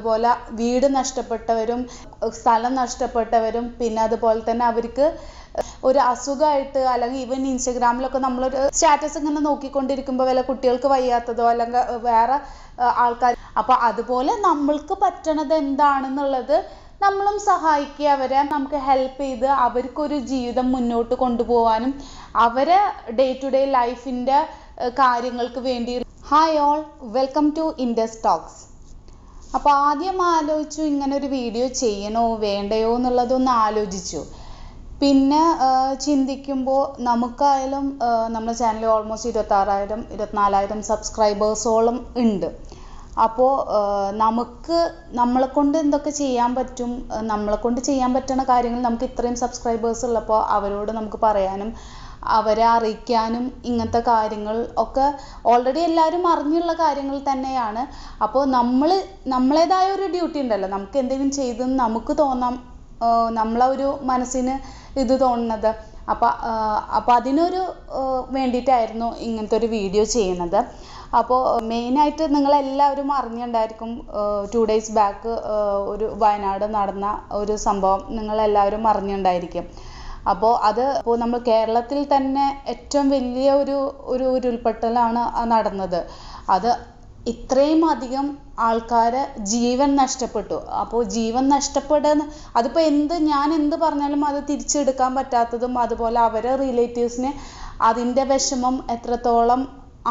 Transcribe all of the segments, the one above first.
അതുപോലെ വീട് നഷ്ടപ്പെട്ടവരും സ്ഥലം നഷ്ടപ്പെട്ടവരും പിന്നെ അതുപോലെ തന്നെ അവർക്ക് ഒരു അസുഖമായിട്ട് അല്ലെങ്കിൽ ഇവൻ ഇൻസ്റ്റഗ്രാമിലൊക്കെ നമ്മളൊരു സ്റ്റാറ്റസ് ഇങ്ങനെ നോക്കിക്കൊണ്ടിരിക്കുമ്പോൾ വല്ല കുട്ടികൾക്ക് വയ്യാത്തതോ അല്ലെങ്കിൽ വേറെ ആൾക്കാർ അപ്പോൾ അതുപോലെ നമ്മൾക്ക് പറ്റണത് എന്താണെന്നുള്ളത് നമ്മളും സഹായിക്കുക അവരെ നമുക്ക് ഹെൽപ്പ് ചെയ്ത് അവർക്കൊരു ജീവിതം മുന്നോട്ട് കൊണ്ടുപോകാനും അവരെ ഡേ ടു ഡേ ലൈഫിൻ്റെ കാര്യങ്ങൾക്ക് വേണ്ടി hi all welcome to Indus talks അപ്പോൾ ആദ്യം ആലോചിച്ചു ഇങ്ങനെ ഒരു വീഡിയോ ചെയ്യണോ വേണ്ടയോ എന്നുള്ളതൊന്ന് ആലോചിച്ചു പിന്നെ ചിന്തിക്കുമ്പോൾ നമുക്കായാലും നമ്മുടെ ചാനൽ ഓൾമോസ്റ്റ് ഇരുപത്താറായിരം ഇരുപത്തിനാലായിരം സബ്സ്ക്രൈബേഴ്സോളം ഉണ്ട് അപ്പോൾ നമുക്ക് നമ്മളെ കൊണ്ട് എന്തൊക്കെ ചെയ്യാൻ പറ്റും നമ്മളെ കൊണ്ട് ചെയ്യാൻ പറ്റുന്ന കാര്യങ്ങൾ നമുക്ക് ഇത്രയും സബ്സ്ക്രൈബേഴ്സ് ഉള്ളപ്പോൾ അവരോട് നമുക്ക് പറയാനും അവരെ അറിയിക്കാനും ഇങ്ങനത്തെ കാര്യങ്ങൾ ഒക്കെ ഓൾറെഡി എല്ലാവരും അറിഞ്ഞുള്ള കാര്യങ്ങൾ തന്നെയാണ് അപ്പോൾ നമ്മൾ നമ്മളേതായ ഒരു ഡ്യൂട്ടി ഉണ്ടല്ലോ നമുക്ക് എന്തെങ്കിലും ചെയ്തെന്ന് നമുക്ക് തോന്നാം നമ്മളെ ഒരു മനസ്സിന് ഇത് തോന്നുന്നത് അപ്പോൾ അപ്പോൾ അതിനൊരു വേണ്ടിയിട്ടായിരുന്നു ഇങ്ങനത്തെ ഒരു വീഡിയോ ചെയ്യുന്നത് അപ്പോൾ മെയിനായിട്ട് നിങ്ങളെല്ലാവരും അറിഞ്ഞിട്ടുണ്ടായിരിക്കും ടു ഡേയ്സ് ബാക്ക് ഒരു വയനാട് നടന്ന ഒരു സംഭവം നിങ്ങളെല്ലാവരും അറിഞ്ഞിട്ടുണ്ടായിരിക്കും അപ്പോൾ അത് ഇപ്പോൾ നമ്മൾ കേരളത്തിൽ തന്നെ ഏറ്റവും വലിയ ഒരു ഒരു ഉരുൾപൊട്ടലാണ് നടന്നത് അത് ഇത്രയും അധികം ആൾക്കാര് ജീവൻ നഷ്ടപ്പെട്ടു അപ്പോൾ ജീവൻ നഷ്ടപ്പെടുന്ന അതിപ്പോൾ എന്ത് ഞാൻ എന്ത് പറഞ്ഞാലും അത് തിരിച്ചെടുക്കാൻ പറ്റാത്തതും അതുപോലെ അവരെ റിലേറ്റീവ്സിന് അതിൻ്റെ വിഷമം എത്രത്തോളം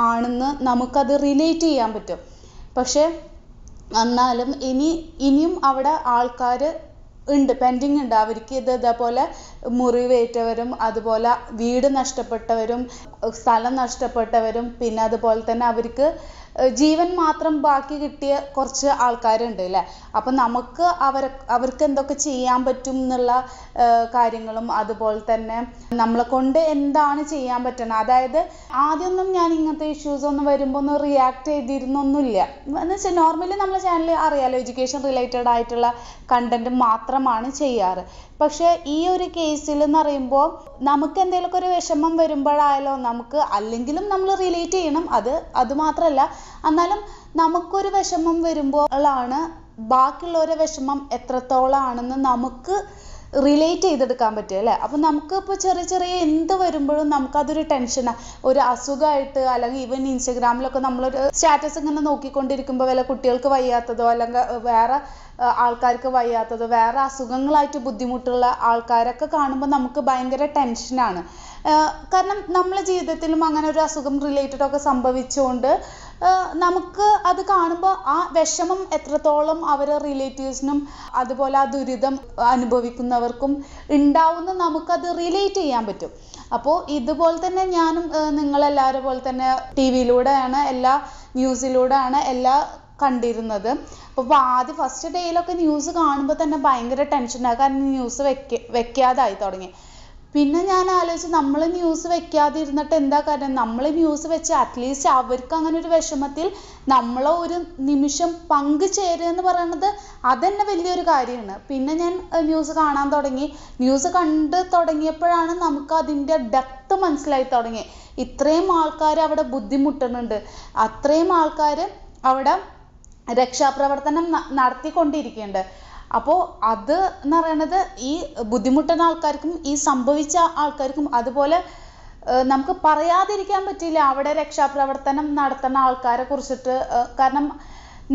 ആണെന്ന് നമുക്കത് റിലേറ്റ് ചെയ്യാൻ പറ്റും പക്ഷെ എന്നാലും ഇനി ഇനിയും അവിടെ ആൾക്കാർ ഉണ്ട് പെൻഡിങ് ഉണ്ട് അവർക്ക് ഇത് ഇതേപോലെ മുറിവേറ്റവരും അതുപോലെ വീട് നഷ്ടപ്പെട്ടവരും സ്ഥലം നഷ്ടപ്പെട്ടവരും പിന്നെ അതുപോലെ തന്നെ അവർക്ക് ജീവൻ മാത്രം ബാക്കി കിട്ടിയ കുറച്ച് ആൾക്കാരുണ്ട് അല്ലേ അപ്പം നമുക്ക് അവർ അവർക്ക് എന്തൊക്കെ ചെയ്യാൻ പറ്റും എന്നുള്ള കാര്യങ്ങളും അതുപോലെ തന്നെ നമ്മളെ കൊണ്ട് എന്താണ് ചെയ്യാൻ പറ്റുന്നത് അതായത് ആദ്യമൊന്നും ഞാൻ ഇങ്ങനത്തെ ഇഷ്യൂസ് ഒന്നും വരുമ്പോൾ ഒന്ന് റിയാക്ട് ചെയ്തിരുന്നൊന്നുമില്ല എന്ന് വെച്ചാൽ നോർമലി നമ്മളെ ചാനൽ അറിയാലോ എഡ്യൂക്കേഷൻ റിലേറ്റഡ് ആയിട്ടുള്ള കണ്ടന്റ് മാത്രമാണ് ചെയ്യാറ് പക്ഷേ ഈ ഒരു കേസിൽ എന്ന് പറയുമ്പോൾ നമുക്ക് എന്തെങ്കിലുമൊക്കെ ഒരു വിഷമം വരുമ്പോഴായാലോ നമുക്ക് അല്ലെങ്കിലും നമ്മൾ റിലേറ്റ് ചെയ്യണം അത് അതുമാത്രമല്ല എന്നാലും നമുക്കൊരു വിഷമം വരുമ്പോഴാണ് ബാക്കിയുള്ളവരെ വിഷമം എത്രത്തോളാണെന്ന് നമുക്ക് റിലേറ്റ് ചെയ്തെടുക്കാൻ പറ്റും അല്ലേ അപ്പം നമുക്ക് ഇപ്പോൾ ചെറിയ ചെറിയ എന്ത് വരുമ്പോഴും നമുക്കതൊരു ടെൻഷനാണ് ഒരു അസുഖമായിട്ട് അല്ലെങ്കിൽ ഈവൻ ഇൻസ്റ്റഗ്രാമിലൊക്കെ നമ്മളൊരു സ്റ്റാറ്റസ് ഇങ്ങനെ നോക്കിക്കൊണ്ടിരിക്കുമ്പോൾ വല്ല കുട്ടികൾക്ക് വയ്യാത്തതോ അല്ലെങ്കിൽ വേറെ ആൾക്കാർക്ക് വയ്യാത്തത് വേറെ അസുഖങ്ങളായിട്ട് ബുദ്ധിമുട്ടുള്ള ആൾക്കാരൊക്കെ കാണുമ്പോൾ നമുക്ക് ഭയങ്കര ടെൻഷനാണ് കാരണം നമ്മളെ ജീവിതത്തിലും അങ്ങനെ ഒരു അസുഖം റിലേറ്റഡ് ഒക്കെ സംഭവിച്ചുകൊണ്ട് നമുക്ക് അത് കാണുമ്പോൾ ആ വിഷമം എത്രത്തോളം അവരെ റിലേറ്റീവ്സിനും അതുപോലെ ആ ദുരിതം അനുഭവിക്കുന്നവർക്കും ഉണ്ടാവുന്ന നമുക്കത് റിലേറ്റ് ചെയ്യാൻ പറ്റും അപ്പോൾ ഇതുപോലെ തന്നെ ഞാനും നിങ്ങളെല്ലാവരെ പോലെ തന്നെ ടി വിയിലൂടെയാണ് എല്ലാ ന്യൂസിലൂടെയാണ് എല്ലാ കണ്ടിരുന്നത് അപ്പോൾ ആദ്യം ഫസ്റ്റ് ഡേയിലൊക്കെ ന്യൂസ് കാണുമ്പോൾ തന്നെ ഭയങ്കര ടെൻഷനാണ് കാരണം ന്യൂസ് വെക്ക വെക്കാതായി തുടങ്ങി പിന്നെ ഞാൻ ആലോചിച്ച് നമ്മൾ ന്യൂസ് വെക്കാതിരുന്നിട്ട് എന്താ കാര്യം നമ്മൾ ന്യൂസ് വെച്ച് അറ്റ്ലീസ്റ്റ് അവർക്ക് അങ്ങനെ ഒരു വിഷമത്തിൽ നമ്മളെ ഒരു നിമിഷം ചേരുക എന്ന് പറയുന്നത് അതന്നെ വലിയൊരു കാര്യമാണ് പിന്നെ ഞാൻ ന്യൂസ് കാണാൻ തുടങ്ങി ന്യൂസ് കണ്ട് തുടങ്ങിയപ്പോഴാണ് നമുക്ക് അതിൻ്റെ ഡെപ്ത് മനസ്സിലായി തുടങ്ങി ഇത്രയും ആൾക്കാർ അവിടെ ബുദ്ധിമുട്ടുന്നുണ്ട് അത്രയും ആൾക്കാർ അവിടെ രക്ഷാപ്രവർത്തനം നടത്തിക്കൊണ്ടിരിക്കുന്നുണ്ട് അപ്പോൾ അത് എന്ന് പറയുന്നത് ഈ ബുദ്ധിമുട്ടുന്ന ആൾക്കാർക്കും ഈ സംഭവിച്ച ആൾക്കാർക്കും അതുപോലെ നമുക്ക് പറയാതിരിക്കാൻ പറ്റില്ല അവിടെ രക്ഷാപ്രവർത്തനം നടത്തുന്ന ആൾക്കാരെ കുറിച്ചിട്ട് കാരണം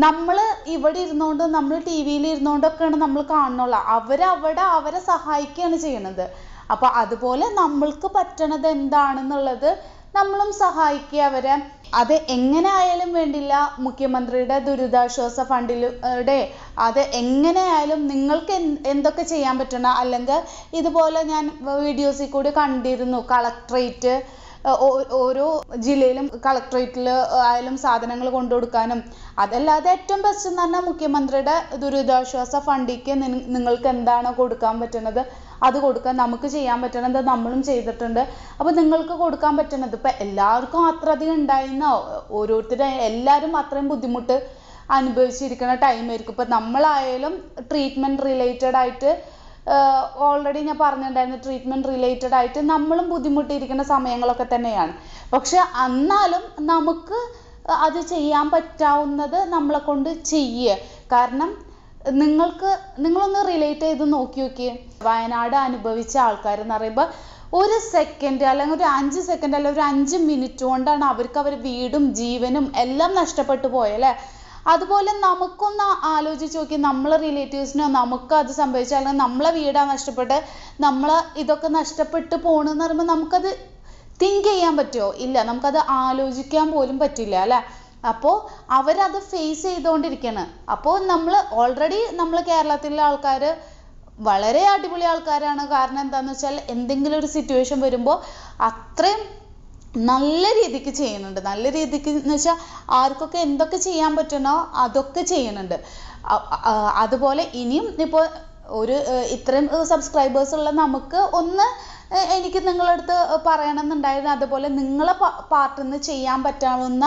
നമ്മൾ ഇവിടെ ഇരുന്നുകൊണ്ട് നമ്മൾ ടി വിയിൽ ഇരുന്നുകൊണ്ടൊക്കെയാണ് നമ്മൾ കാണുന്നുള്ളു അവരവിടെ അവരെ സഹായിക്കുകയാണ് ചെയ്യുന്നത് അപ്പോൾ അതുപോലെ നമ്മൾക്ക് പറ്റണത് എന്താണെന്നുള്ളത് നമ്മളും സഹായിക്കുക അവരെ അത് എങ്ങനെ ആയാലും വേണ്ടില്ല മുഖ്യമന്ത്രിയുടെ ദുരിതാശ്വാസ ഫണ്ടിലൂടെ അത് എങ്ങനെ ആയാലും നിങ്ങൾക്ക് എന്തൊക്കെ ചെയ്യാൻ പറ്റണ അല്ലെങ്കിൽ ഇതുപോലെ ഞാൻ വീഡിയോസിൽ കൂടി കണ്ടിരുന്നു കളക്ട്രേറ്റ് ഓരോ ജില്ലയിലും കളക്ട്രേറ്റിൽ ആയാലും സാധനങ്ങൾ കൊണ്ടു കൊടുക്കാനും അതല്ലാതെ ഏറ്റവും ബെസ്റ്റ് എന്ന് പറഞ്ഞാൽ മുഖ്യമന്ത്രിയുടെ ദുരിതാശ്വാസ ഫണ്ടിക്ക് നിങ്ങൾക്ക് എന്താണ് കൊടുക്കാൻ പറ്റുന്നത് അത് കൊടുക്കാൻ നമുക്ക് ചെയ്യാൻ പറ്റണത് നമ്മളും ചെയ്തിട്ടുണ്ട് അപ്പോൾ നിങ്ങൾക്ക് കൊടുക്കാൻ പറ്റണത് ഇപ്പൊ എല്ലാവർക്കും അത്രയധികം ഉണ്ടായിരുന്ന ഓരോരുത്തരും എല്ലാവരും അത്രയും ബുദ്ധിമുട്ട് അനുഭവിച്ചിരിക്കുന്ന ആയിരിക്കും ഇപ്പൊ നമ്മളായാലും ട്രീറ്റ്മെന്റ് റിലേറ്റഡ് ആയിട്ട് ഓൾറെഡി ഞാൻ പറഞ്ഞിട്ടുണ്ടായിരുന്നു ട്രീറ്റ്മെന്റ് റിലേറ്റഡ് ആയിട്ട് നമ്മളും ബുദ്ധിമുട്ടിയിരിക്കുന്ന സമയങ്ങളൊക്കെ തന്നെയാണ് പക്ഷെ എന്നാലും നമുക്ക് അത് ചെയ്യാൻ പറ്റാവുന്നത് നമ്മളെ കൊണ്ട് ചെയ്യുക കാരണം നിങ്ങൾക്ക് നിങ്ങളൊന്ന് റിലേറ്റ് ചെയ്ത് നോക്കി നോക്കിയേ വയനാട് അനുഭവിച്ച ആൾക്കാർ എന്ന് പറയുമ്പോൾ ഒരു സെക്കൻഡ് അല്ലെങ്കിൽ ഒരു അഞ്ച് സെക്കൻഡ് അല്ലെങ്കിൽ ഒരു അഞ്ച് മിനിറ്റ് കൊണ്ടാണ് അവർക്ക് അവരുടെ വീടും ജീവനും എല്ലാം നഷ്ടപ്പെട്ടു പോയല്ലേ അതുപോലെ നമുക്കൊന്ന് ആലോചിച്ച് നോക്കി നമ്മളെ റിലേറ്റീവ്സിനോ നമുക്ക് അത് സംഭവിച്ചാൽ അല്ലെങ്കിൽ നമ്മളെ വീടാണ് നഷ്ടപ്പെട്ട് നമ്മൾ ഇതൊക്കെ നഷ്ടപ്പെട്ട് പോകണമെന്ന് പറയുമ്പോൾ നമുക്കത് തിങ്ക് ചെയ്യാൻ പറ്റുമോ ഇല്ല നമുക്കത് ആലോചിക്കാൻ പോലും പറ്റില്ല അല്ലേ അപ്പോൾ അവരത് ഫേസ് ചെയ്തുകൊണ്ടിരിക്കുകയാണ് അപ്പോൾ നമ്മൾ ഓൾറെഡി നമ്മൾ കേരളത്തിലെ ആൾക്കാർ വളരെ അടിപൊളി ആൾക്കാരാണ് കാരണം എന്താണെന്ന് വെച്ചാൽ എന്തെങ്കിലും ഒരു സിറ്റുവേഷൻ വരുമ്പോൾ അത്രയും നല്ല രീതിക്ക് ചെയ്യുന്നുണ്ട് നല്ല രീതിക്ക് എന്ന് വെച്ചാൽ ആർക്കൊക്കെ എന്തൊക്കെ ചെയ്യാൻ പറ്റണോ അതൊക്കെ ചെയ്യുന്നുണ്ട് അതുപോലെ ഇനിയും ഇപ്പോൾ ഒരു ഇത്രയും സബ്സ്ക്രൈബേഴ്സ് ഉള്ള നമുക്ക് ഒന്ന് എനിക്ക് നിങ്ങളടുത്ത് പറയണമെന്നുണ്ടായിരുന്നു അതുപോലെ നിങ്ങളെ പാർട്ടിൽ നിന്ന് ചെയ്യാൻ പറ്റാവുന്ന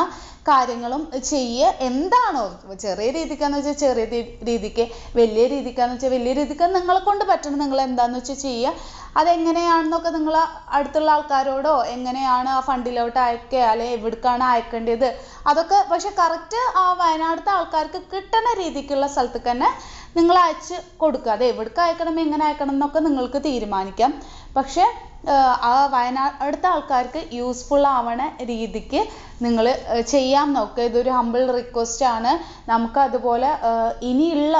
കാര്യങ്ങളും ചെയ്യുക എന്താണോ ചെറിയ രീതിക്കാന്ന് വെച്ചാൽ ചെറിയ രീതിക്ക് വലിയ രീതിക്കാന്ന് വെച്ചാൽ വലിയ രീതിക്ക് നിങ്ങളെ കൊണ്ട് പറ്റണം നിങ്ങൾ എന്താന്ന് വെച്ചാൽ ചെയ്യുക അതെങ്ങനെയാണെന്നൊക്കെ നിങ്ങൾ അടുത്തുള്ള ആൾക്കാരോടോ എങ്ങനെയാണ് ആ ഫണ്ടിലോട്ട് അയക്കുക അല്ലെങ്കിൽ എവിടേക്കാണ് അയക്കേണ്ടത് അതൊക്കെ പക്ഷെ കറക്റ്റ് ആ വയനാടത്തെ ആൾക്കാർക്ക് കിട്ടുന്ന രീതിക്കുള്ള സ്ഥലത്ത് തന്നെ നിങ്ങൾ അയച്ച് കൊടുക്കുക അത് എവിടേക്ക് അയക്കണം എങ്ങനെ അയക്കണം എന്നൊക്കെ നിങ്ങൾക്ക് തീരുമാനിക്കാം പക്ഷേ ആ വയനാട് അടുത്ത ആൾക്കാർക്ക് യൂസ്ഫുൾ ആവണ രീതിക്ക് നിങ്ങൾ ചെയ്യാൻ നോക്കുക ഇതൊരു ഹമ്പിൾ റിക്വസ്റ്റ് ആണ് നമുക്ക് അതുപോലെ ഇനിയുള്ള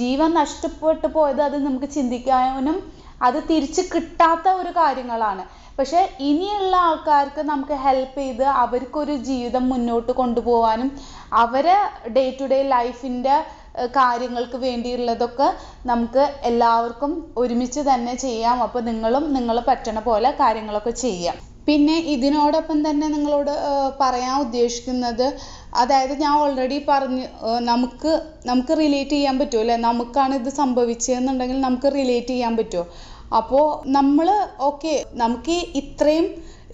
ജീവൻ നഷ്ടപ്പെട്ടു പോയത് അത് നമുക്ക് ചിന്തിക്കാനും അത് തിരിച്ച് കിട്ടാത്ത ഒരു കാര്യങ്ങളാണ് പക്ഷെ ഇനിയുള്ള ആൾക്കാർക്ക് നമുക്ക് ഹെൽപ്പ് ചെയ്ത് അവർക്കൊരു ജീവിതം മുന്നോട്ട് കൊണ്ടുപോകാനും അവരെ ഡേ ടു ഡേ ലൈഫിൻ്റെ കാര്യങ്ങൾക്ക് വേണ്ടിയുള്ളതൊക്കെ നമുക്ക് എല്ലാവർക്കും ഒരുമിച്ച് തന്നെ ചെയ്യാം അപ്പോൾ നിങ്ങളും നിങ്ങൾ പറ്റണ പോലെ കാര്യങ്ങളൊക്കെ ചെയ്യാം പിന്നെ ഇതിനോടൊപ്പം തന്നെ നിങ്ങളോട് പറയാൻ ഉദ്ദേശിക്കുന്നത് അതായത് ഞാൻ ഓൾറെഡി പറഞ്ഞു നമുക്ക് നമുക്ക് റിലേറ്റ് ചെയ്യാൻ അല്ലെ നമുക്കാണ് ഇത് സംഭവിച്ചതെന്നുണ്ടെങ്കിൽ നമുക്ക് റിലേറ്റ് ചെയ്യാൻ പറ്റുമോ അപ്പോൾ നമ്മൾ ഓക്കെ നമുക്ക് ഇത്രയും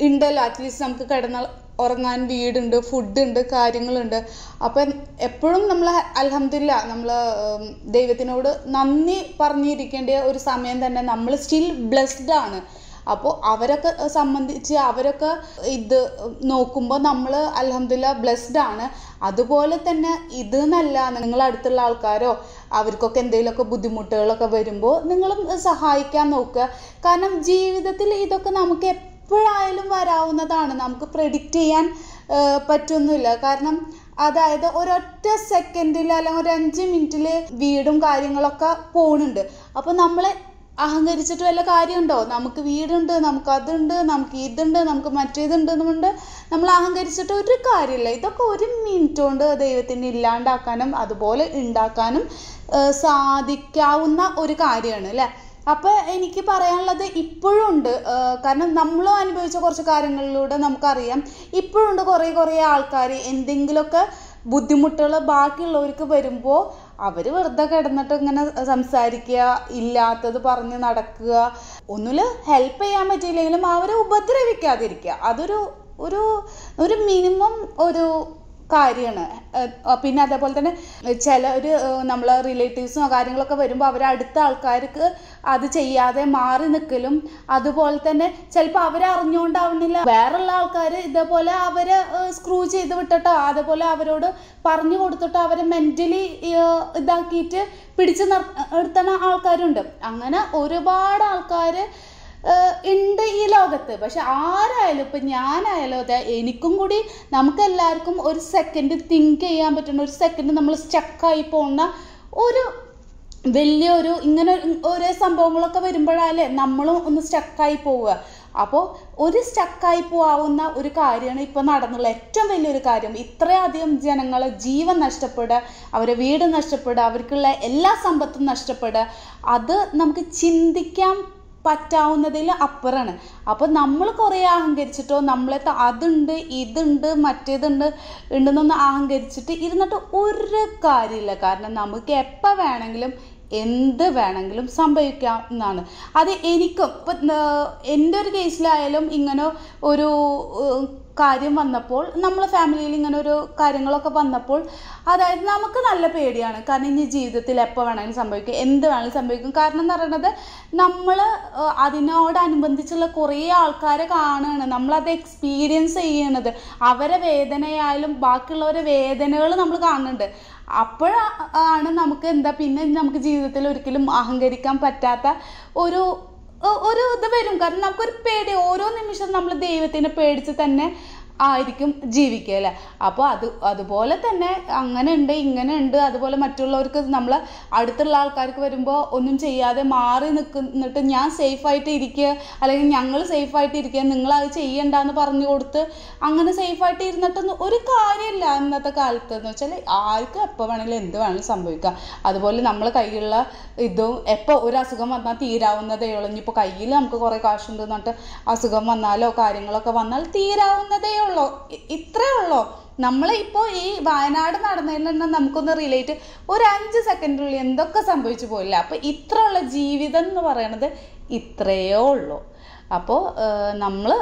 ഉണ്ടല്ലോ അറ്റ്ലീസ്റ്റ് നമുക്ക് കിടന്ന ഉറങ്ങാൻ വീടുണ്ട് ഫുഡുണ്ട് കാര്യങ്ങളുണ്ട് അപ്പം എപ്പോഴും നമ്മൾ അലഹമില്ല നമ്മൾ ദൈവത്തിനോട് നന്ദി പറഞ്ഞിരിക്കേണ്ട ഒരു സമയം തന്നെ നമ്മൾ സ്റ്റിൽ ബ്ലെസ്ഡ് ആണ് അപ്പോൾ അവരൊക്കെ സംബന്ധിച്ച് അവരൊക്കെ ഇത് നോക്കുമ്പോൾ നമ്മൾ അലഹമില്ല ബ്ലെസ്ഡ് ആണ് അതുപോലെ തന്നെ ഇത് എന്നല്ല നിങ്ങൾ അടുത്തുള്ള ആൾക്കാരോ അവർക്കൊക്കെ എന്തെങ്കിലുമൊക്കെ ബുദ്ധിമുട്ടുകളൊക്കെ വരുമ്പോൾ നിങ്ങളും സഹായിക്കാൻ നോക്കുക കാരണം ജീവിതത്തിൽ ഇതൊക്കെ നമുക്ക് എപ്പോഴായാലും വരാവുന്നതാണ് നമുക്ക് പ്രെഡിക്റ്റ് ചെയ്യാൻ പറ്റൊന്നുമില്ല കാരണം അതായത് ഒരൊറ്റ സെക്കൻഡിൽ അല്ലെങ്കിൽ ഒരു അഞ്ച് മിനിറ്റിൽ വീടും കാര്യങ്ങളൊക്കെ പോണുണ്ട് അപ്പോൾ നമ്മൾ അഹങ്കരിച്ചിട്ട് വല്ല കാര്യമുണ്ടോ നമുക്ക് വീടുണ്ട് നമുക്ക് അതുണ്ട് നമുക്ക് ഇതുണ്ട് നമുക്ക് മറ്റേതുണ്ട് എന്നുകൊണ്ട് നമ്മൾ അഹങ്കരിച്ചിട്ട് ഒരു കാര്യമില്ല ഇതൊക്കെ ഒരു മിനിറ്റ് കൊണ്ട് ദൈവത്തിനെ ഇല്ലാണ്ടാക്കാനും അതുപോലെ ഉണ്ടാക്കാനും സാധിക്കാവുന്ന ഒരു കാര്യമാണ് അല്ലേ അപ്പോൾ എനിക്ക് പറയാനുള്ളത് ഇപ്പോഴും ഉണ്ട് കാരണം നമ്മളും അനുഭവിച്ച കുറച്ച് കാര്യങ്ങളിലൂടെ നമുക്കറിയാം ഇപ്പോഴുണ്ട് കുറേ കുറേ ആൾക്കാർ എന്തെങ്കിലുമൊക്കെ ബുദ്ധിമുട്ടുകൾ ബാക്കിയുള്ളവർക്ക് വരുമ്പോൾ അവർ വെറുതെ കിടന്നിട്ട് ഇങ്ങനെ സംസാരിക്കുക ഇല്ലാത്തത് പറഞ്ഞ് നടക്കുക ഒന്നുമില്ല ഹെൽപ്പ് ചെയ്യാൻ പറ്റിയില്ലെങ്കിലും അവരെ ഉപദ്രവിക്കാതിരിക്കുക അതൊരു ഒരു ഒരു മിനിമം ഒരു കാര്യമാണ് പിന്നെ അതേപോലെ തന്നെ ചില ഒരു നമ്മളെ റിലേറ്റീവ്സും കാര്യങ്ങളൊക്കെ വരുമ്പോൾ അവർ അടുത്ത ആൾക്കാർക്ക് അത് ചെയ്യാതെ മാറി നിൽക്കലും അതുപോലെ തന്നെ ചിലപ്പോൾ അവരറിഞ്ഞുകൊണ്ടാവണില്ല വേറുള്ള ആൾക്കാർ ഇതേപോലെ അവരെ സ്ക്രൂ ചെയ്ത് വിട്ടിട്ടോ അതേപോലെ അവരോട് പറഞ്ഞു കൊടുത്തിട്ടോ അവരെ മെൻ്റലി ഇതാക്കിയിട്ട് പിടിച്ചു നിർ നിർത്തണ ആൾക്കാരുണ്ട് അങ്ങനെ ഒരുപാട് ആൾക്കാർ ഉണ്ട് ഈ ലോകത്ത് പക്ഷെ ആരായാലും ഇപ്പം ഞാനായാലും അതെ എനിക്കും കൂടി എല്ലാവർക്കും ഒരു സെക്കൻഡ് തിങ്ക് ചെയ്യാൻ പറ്റുന്ന ഒരു സെക്കൻഡ് നമ്മൾ സ്റ്റക്കായി പോകുന്ന ഒരു വലിയൊരു ഇങ്ങനെ ഓരോ സംഭവങ്ങളൊക്കെ വരുമ്പോഴല്ലേ നമ്മളും ഒന്ന് സ്റ്റക്കായി പോവുക അപ്പോൾ ഒരു സ്റ്റക്കായി പോവാവുന്ന ഒരു കാര്യമാണ് ഇപ്പോൾ നടന്നുള്ള ഏറ്റവും വലിയൊരു കാര്യം ഇത്രയധികം ജനങ്ങൾ ജീവൻ നഷ്ടപ്പെടുക അവരെ വീട് നഷ്ടപ്പെടുക അവർക്കുള്ള എല്ലാ സമ്പത്തും നഷ്ടപ്പെടുക അത് നമുക്ക് ചിന്തിക്കാൻ പറ്റാവുന്നതിൽ അപ്പുറമാണ് അപ്പോൾ നമ്മൾ കുറേ അഹങ്കരിച്ചിട്ടോ നമ്മളെ അതുണ്ട് ഇതുണ്ട് മറ്റേതുണ്ട് ഉണ്ടെന്നൊന്ന് അഹങ്കരിച്ചിട്ട് ഇരുന്നിട്ട് ഒരു കാര്യമില്ല കാരണം നമുക്ക് എപ്പോൾ വേണമെങ്കിലും എന്ത് വേണമെങ്കിലും സംഭവിക്കാം എന്നാണ് അത് എനിക്കും ഇപ്പം എൻ്റെ ഒരു കേസിലായാലും ഇങ്ങനെ ഒരു കാര്യം വന്നപ്പോൾ നമ്മൾ ഫാമിലിയിൽ ഇങ്ങനെ ഒരു കാര്യങ്ങളൊക്കെ വന്നപ്പോൾ അതായത് നമുക്ക് നല്ല പേടിയാണ് കാരണം ഇനി ജീവിതത്തിൽ എപ്പോൾ വേണമെങ്കിലും സംഭവിക്കും എന്ത് വേണമെങ്കിലും സംഭവിക്കും കാരണം എന്ന് പറയുന്നത് നമ്മൾ അതിനോടനുബന്ധിച്ചുള്ള കുറേ ആൾക്കാരെ കാണുകയാണ് നമ്മളത് എക്സ്പീരിയൻസ് ചെയ്യണത് അവരെ വേദനയായാലും ബാക്കിയുള്ളവരെ വേദനകൾ നമ്മൾ കാണുന്നുണ്ട് അപ്പോഴാണ് നമുക്ക് എന്താ പിന്നെ നമുക്ക് ജീവിതത്തിൽ ഒരിക്കലും അഹങ്കരിക്കാൻ പറ്റാത്ത ഒരു ഒരു ഇത് വരും കാരണം നമുക്കൊരു പേടി ഓരോ നിമിഷം നമ്മൾ ദൈവത്തിനെ പേടിച്ച് തന്നെ ആയിരിക്കും ജീവിക്കുക അല്ലേ അപ്പോൾ അത് അതുപോലെ തന്നെ അങ്ങനെ ഉണ്ട് ഇങ്ങനെ ഉണ്ട് അതുപോലെ മറ്റുള്ളവർക്ക് നമ്മൾ അടുത്തുള്ള ആൾക്കാർക്ക് വരുമ്പോൾ ഒന്നും ചെയ്യാതെ മാറി നിൽക്കുന്നിട്ട് ഞാൻ സേഫ് ആയിട്ട് ഇരിക്കുക അല്ലെങ്കിൽ ഞങ്ങൾ സേഫ് ആയിട്ട് ഇരിക്കുക അത് ചെയ്യണ്ട എന്ന് പറഞ്ഞു കൊടുത്ത് അങ്ങനെ സേഫ് ആയിട്ട് ഇരുന്നിട്ടൊന്നും ഒരു കാര്യമില്ല ഇന്നത്തെ കാലത്ത് എന്ന് വെച്ചാൽ ആർക്കും എപ്പോൾ വേണമെങ്കിലും എന്ത് വേണമെങ്കിലും സംഭവിക്കാം അതുപോലെ നമ്മൾ കയ്യിലുള്ള ഇതും എപ്പോൾ ഒരു അസുഖം വന്നാൽ തീരാവുന്നതേ ഉള്ളൂ ഇനിയിപ്പോൾ കയ്യിൽ നമുക്ക് കുറേ കാശുണ്ടെന്നിട്ട് അസുഖം വന്നാലോ കാര്യങ്ങളൊക്കെ വന്നാൽ തീരാവുന്നതേ ഉള്ളൂ ഉള്ളോ ഇത്രേ ഉള്ളോ നമ്മൾ ഇപ്പോ ഈ വയനാട് നടന്നതിൽ നിന്ന് നമുക്കൊന്ന് റിലേറ്റ് ഒരു അഞ്ച് സെക്കൻഡിനുള്ളിൽ എന്തൊക്കെ സംഭവിച്ചു പോയില്ല അപ്പോൾ ഇത്ര ഉള്ള ജീവിതം എന്ന് പറയണത് ഇത്രയേ ഉള്ളൂ അപ്പോൾ നമ്മൾ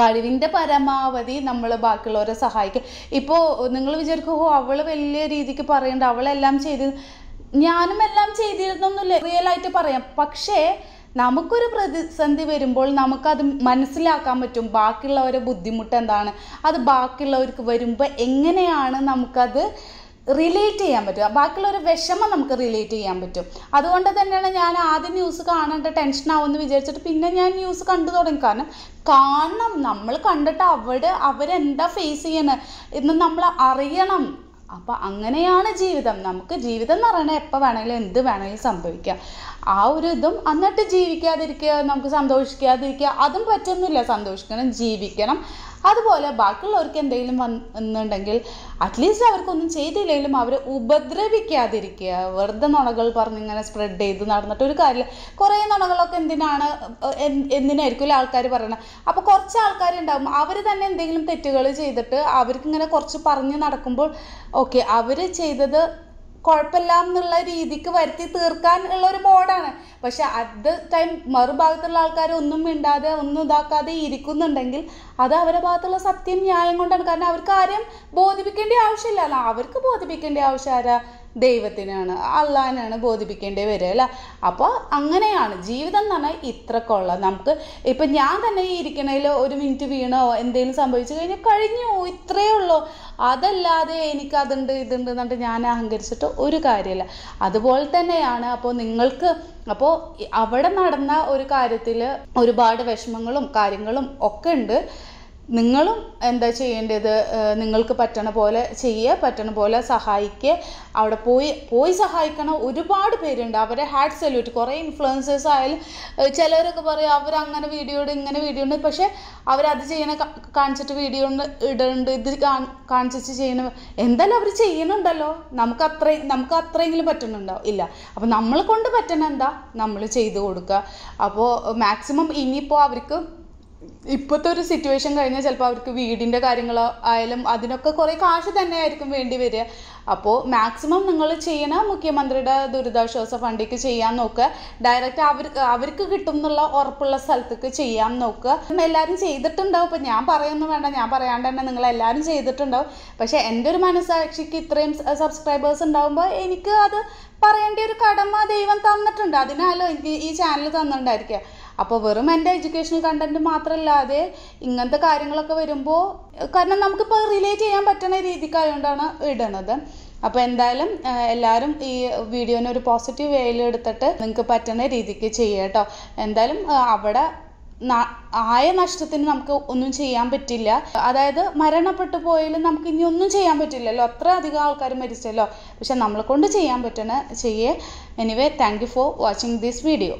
കഴിവിൻ്റെ പരമാവധി നമ്മൾ ബാക്കിയുള്ളവരെ സഹായിക്കും ഇപ്പോൾ നിങ്ങൾ വിചാരിക്കും ഓ അവൾ വലിയ രീതിക്ക് പറയണ്ട അവളെല്ലാം ചെയ്ത് ഞാനും എല്ലാം ചെയ്തിരുന്നൊന്നുമില്ല റിയൽ ആയിട്ട് പറയാം പക്ഷേ നമുക്കൊരു പ്രതിസന്ധി വരുമ്പോൾ നമുക്കത് മനസ്സിലാക്കാൻ പറ്റും ബാക്കിയുള്ളവരെ ബുദ്ധിമുട്ട് എന്താണ് അത് ബാക്കിയുള്ളവർക്ക് വരുമ്പോൾ എങ്ങനെയാണ് നമുക്കത് റിലേറ്റ് ചെയ്യാൻ പറ്റും ബാക്കിയുള്ളൊരു വിഷമം നമുക്ക് റിലേറ്റ് ചെയ്യാൻ പറ്റും അതുകൊണ്ട് തന്നെയാണ് ഞാൻ ആദ്യം ന്യൂസ് കാണേണ്ട ടെൻഷൻ ആവുമെന്ന് വിചാരിച്ചിട്ട് പിന്നെ ഞാൻ ന്യൂസ് കണ്ടു തുടങ്ങി കാരണം കാണണം നമ്മൾ കണ്ടിട്ട് അവിടെ അവരെന്താ ഫേസ് ചെയ്യണത് എന്ന് നമ്മൾ അറിയണം അപ്പോൾ അങ്ങനെയാണ് ജീവിതം നമുക്ക് ജീവിതം എന്ന് പറയണത് എപ്പോൾ വേണമെങ്കിലും എന്ത് വേണമെങ്കിലും സംഭവിക്കാം ആ ഒരു ഇതും എന്നിട്ട് ജീവിക്കാതിരിക്കുക നമുക്ക് സന്തോഷിക്കാതിരിക്കുക അതും പറ്റുന്നില്ല സന്തോഷിക്കണം ജീവിക്കണം അതുപോലെ ബാക്കിയുള്ളവർക്ക് എന്തെങ്കിലും വന്നുണ്ടെങ്കിൽ അറ്റ്ലീസ്റ്റ് അവർക്കൊന്നും ചെയ്തില്ലെങ്കിലും അവരെ ഉപദ്രവിക്കാതിരിക്കുക വെറുതെ നുണകൾ പറഞ്ഞ് ഇങ്ങനെ സ്പ്രെഡ് ചെയ്ത് നടന്നിട്ട് ഒരു കാര്യമില്ല കുറേ നുണകളൊക്കെ എന്തിനാണ് എന്തിനായിരിക്കും ആൾക്കാർ പറയണത് അപ്പോൾ കുറച്ച് ആൾക്കാരുണ്ടാവും അവർ തന്നെ എന്തെങ്കിലും തെറ്റുകൾ ചെയ്തിട്ട് അവർക്ക് ഇങ്ങനെ കുറച്ച് പറഞ്ഞ് നടക്കുമ്പോൾ ഓക്കെ അവർ ചെയ്തത് കുഴപ്പമില്ല എന്നുള്ള രീതിക്ക് വരുത്തി തീർക്കാൻ ഉള്ള ഒരു ബോർഡാണ് പക്ഷെ അറ്റ് ദ ടൈം മറുഭാഗത്തുള്ള ആൾക്കാർ ഒന്നും മിണ്ടാതെ ഒന്നും ഇതാക്കാതെ ഇരിക്കുന്നുണ്ടെങ്കിൽ അത് അവരുടെ ഭാഗത്തുള്ള സത്യം ന്യായം കൊണ്ടാണ് കാരണം അവർക്ക് ആരെയും ബോധിപ്പിക്കേണ്ട ആവശ്യമില്ല അവർക്ക് ബോധിപ്പിക്കേണ്ട ആവശ്യം ആരാ ദൈവത്തിനാണ് അള്ളാഹിനാണ് ബോധിപ്പിക്കേണ്ടി വരിക അല്ല അപ്പോൾ അങ്ങനെയാണ് ജീവിതം എന്ന് പറഞ്ഞാൽ ഇത്രക്കുള്ള നമുക്ക് ഇപ്പം ഞാൻ തന്നെ ഇരിക്കണതിൽ ഒരു മിനിറ്റ് വീണോ എന്തെങ്കിലും സംഭവിച്ചു കഴിഞ്ഞാൽ കഴിഞ്ഞു ഇത്രയേ ഉള്ളൂ അതല്ലാതെ എനിക്ക് അതുണ്ട് ഇതുണ്ട് എന്നിട്ട് ഞാൻ അഹങ്കരിച്ചിട്ട് ഒരു കാര്യമില്ല അതുപോലെ തന്നെയാണ് അപ്പോൾ നിങ്ങൾക്ക് അപ്പോൾ അവിടെ നടന്ന ഒരു കാര്യത്തിൽ ഒരുപാട് വിഷമങ്ങളും കാര്യങ്ങളും ഒക്കെ ഉണ്ട് നിങ്ങളും എന്താ ചെയ്യേണ്ടത് നിങ്ങൾക്ക് പറ്റണ പോലെ ചെയ്യുക പറ്റണ പോലെ സഹായിക്കുക അവിടെ പോയി പോയി സഹായിക്കണ ഒരുപാട് പേരുണ്ട് അവരെ ഹാഡ് സല്യൂട്ട് കുറേ ഇൻഫ്ലുവൻസേഴ്സ് ആയാലും ചിലരൊക്കെ പറയും അവർ അങ്ങനെ വീഡിയോ ഇടും ഇങ്ങനെ വീഡിയോ ഉണ്ട് പക്ഷേ അവരത് ചെയ്യണ കാണിച്ചിട്ട് വീഡിയോ ഇടുന്നുണ്ട് ഇത് കാണിച്ചിട്ട് ചെയ്യണ എന്തായാലും അവർ ചെയ്യണുണ്ടല്ലോ നമുക്ക് അത്രയും നമുക്ക് അത്രയെങ്കിലും പറ്റുന്നുണ്ടാവും ഇല്ല അപ്പോൾ നമ്മൾ കൊണ്ട് പറ്റണ എന്താ നമ്മൾ ചെയ്ത് കൊടുക്കുക അപ്പോൾ മാക്സിമം ഇനിയിപ്പോൾ അവർക്ക് ഇപ്പോഴത്തെ ഒരു സിറ്റുവേഷൻ കഴിഞ്ഞാൽ ചിലപ്പോൾ അവർക്ക് വീടിൻ്റെ കാര്യങ്ങൾ ആയാലും അതിനൊക്കെ കുറേ കാശ് തന്നെ ആയിരിക്കും വേണ്ടി വരിക അപ്പോൾ മാക്സിമം നിങ്ങൾ ചെയ്യണ മുഖ്യമന്ത്രിയുടെ ദുരിതാശ്വാസ ഫണ്ടിക്ക് ചെയ്യാൻ നോക്കുക ഡയറക്റ്റ് അവർക്ക് അവർക്ക് കിട്ടും എന്നുള്ള ഉറപ്പുള്ള സ്ഥലത്തേക്ക് ചെയ്യാൻ നോക്കുക എല്ലാവരും ചെയ്തിട്ടുണ്ടാവും ഇപ്പം ഞാൻ പറയൊന്നും വേണ്ട ഞാൻ പറയാണ്ട് തന്നെ നിങ്ങൾ എല്ലാവരും ചെയ്തിട്ടുണ്ടാവും പക്ഷേ എൻ്റെ ഒരു മനസ്സാക്ഷിക്ക് ഇത്രയും സബ്സ്ക്രൈബേഴ്സ് ഉണ്ടാകുമ്പോൾ എനിക്ക് അത് പറയേണ്ട ഒരു കടമ ദൈവം തന്നിട്ടുണ്ട് അതിനാലോ എനിക്ക് ഈ ചാനൽ തന്നിട്ടുണ്ടായിരിക്കുക അപ്പോൾ വെറും എൻ്റെ എഡ്യൂക്കേഷണൽ കണ്ടന്റ് മാത്രമല്ലാതെ ഇങ്ങനത്തെ കാര്യങ്ങളൊക്കെ വരുമ്പോൾ കാരണം നമുക്കിപ്പോൾ റിലേറ്റ് ചെയ്യാൻ പറ്റുന്ന രീതിക്കായതുകൊണ്ടാണ് ഇടണത് അപ്പോൾ എന്തായാലും എല്ലാവരും ഈ വീഡിയോനെ ഒരു പോസിറ്റീവ് വേയിൽ എടുത്തിട്ട് നിങ്ങൾക്ക് പറ്റുന്ന രീതിക്ക് ചെയ്യുക കേട്ടോ എന്തായാലും അവിടെ ആയ നഷ്ടത്തിന് നമുക്ക് ഒന്നും ചെയ്യാൻ പറ്റില്ല അതായത് മരണപ്പെട്ടു പോയാലും നമുക്ക് ഇനി ഒന്നും ചെയ്യാൻ പറ്റില്ലല്ലോ അത്ര അധികം ആൾക്കാർ മരിച്ചല്ലോ പക്ഷെ നമ്മളെ കൊണ്ട് ചെയ്യാൻ പറ്റണ ചെയ്യേ anyway thank you for watching this video